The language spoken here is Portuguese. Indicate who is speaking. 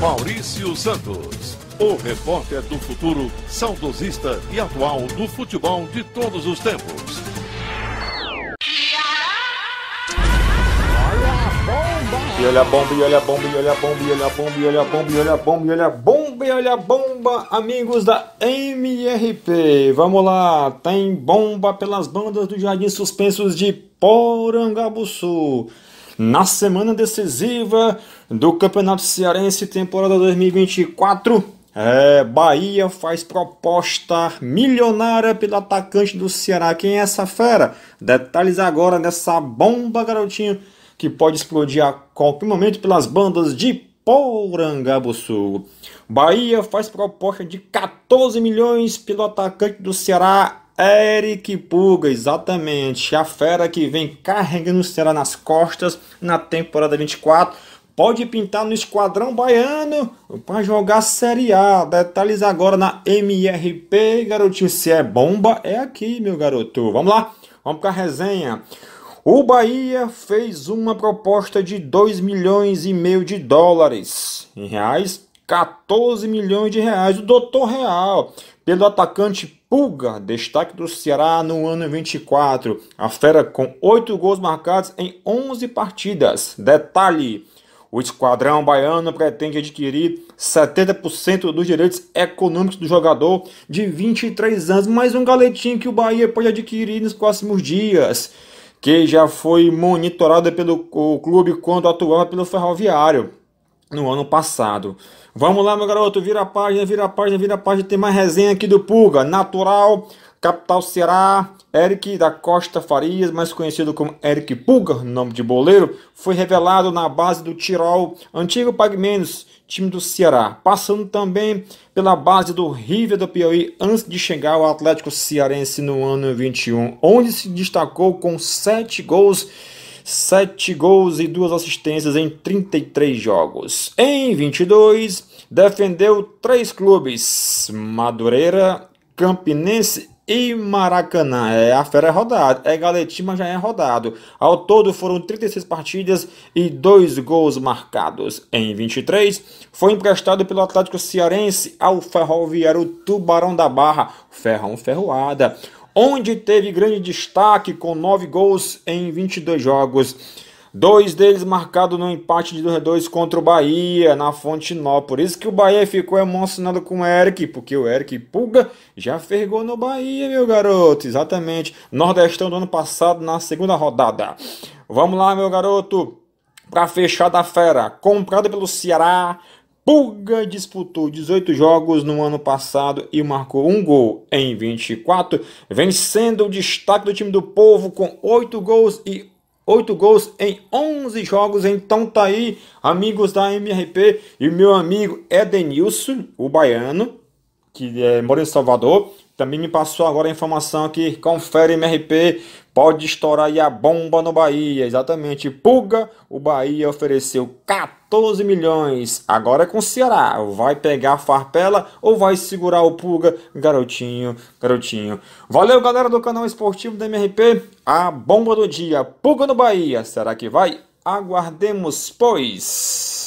Speaker 1: Maurício Santos, o repórter do futuro, saudosista e atual do futebol de todos os tempos. E olha a bomba, e olha a bomba, e olha a bomba, e olha a bomba, e olha a bomba, e olha a bomba, e olha a bomba, e olha a bomba, amigos da MRP. Vamos lá, tem bomba pelas bandas do Jardim Suspensos de Porangabuçu na semana decisiva do Campeonato Cearense, temporada 2024. É, Bahia faz proposta milionária pelo atacante do Ceará. Quem é essa fera? Detalhes agora nessa bomba, garotinho, que pode explodir a qualquer momento pelas bandas de Porangabuçu. Bahia faz proposta de 14 milhões pelo atacante do Ceará, Eric Puga, exatamente, a fera que vem carregando será nas costas na temporada 24, pode pintar no Esquadrão Baiano para jogar Série A. Detalhes agora na MRP, garotinho, se é bomba, é aqui, meu garoto. Vamos lá, vamos para a resenha. O Bahia fez uma proposta de 2 milhões e meio de dólares em reais 14 milhões de reais. O doutor Real, pelo atacante Pulga, destaque do Ceará no ano 24. A fera com 8 gols marcados em 11 partidas. Detalhe, o esquadrão baiano pretende adquirir 70% dos direitos econômicos do jogador de 23 anos, mais um galetinho que o Bahia pode adquirir nos próximos dias, que já foi monitorado pelo clube quando atuava pelo Ferroviário no ano passado. Vamos lá, meu garoto, vira a página, vira a página, vira a página. Tem mais resenha aqui do Puga, natural, capital Ceará. Eric da Costa Farias, mais conhecido como Eric Puga, nome de boleiro, foi revelado na base do Tirol, antigo Pagmenos, time do Ceará, passando também pela base do River do Piauí antes de chegar ao Atlético Cearense no ano 21, onde se destacou com sete gols 7 gols e 2 assistências em 33 jogos. Em 22, defendeu três clubes: Madureira, Campinense e Maracanã. É, a fera é rodada, é galetim, mas já é rodado. Ao todo foram 36 partidas e dois gols marcados. Em 23, foi emprestado pelo Atlético Cearense ao Ferroviário Tubarão da Barra, Ferrão Ferroada onde teve grande destaque com 9 gols em 22 jogos. Dois deles marcados no empate de 2x2 contra o Bahia, na Fonte Por isso que o Bahia ficou emocionado com o Eric, porque o Eric Pulga já fergou no Bahia, meu garoto. Exatamente. Nordestão do ano passado, na segunda rodada. Vamos lá, meu garoto. Para fechar da fera, comprado pelo Ceará, Puga disputou 18 jogos no ano passado e marcou um gol em 24, vencendo o destaque do time do povo com 8 gols e 8 gols em 11 jogos. Então tá aí, amigos da MRP e meu amigo Edenilson, o baiano, que é, mora em Salvador, também me passou agora a informação aqui, confere MRP, pode estourar aí a bomba no Bahia. Exatamente, Pulga, o Bahia ofereceu 14 milhões. Agora é com o Ceará, vai pegar a farpela ou vai segurar o Pulga? Garotinho, garotinho. Valeu galera do canal esportivo da MRP, a bomba do dia, Pulga no Bahia. Será que vai? Aguardemos, pois...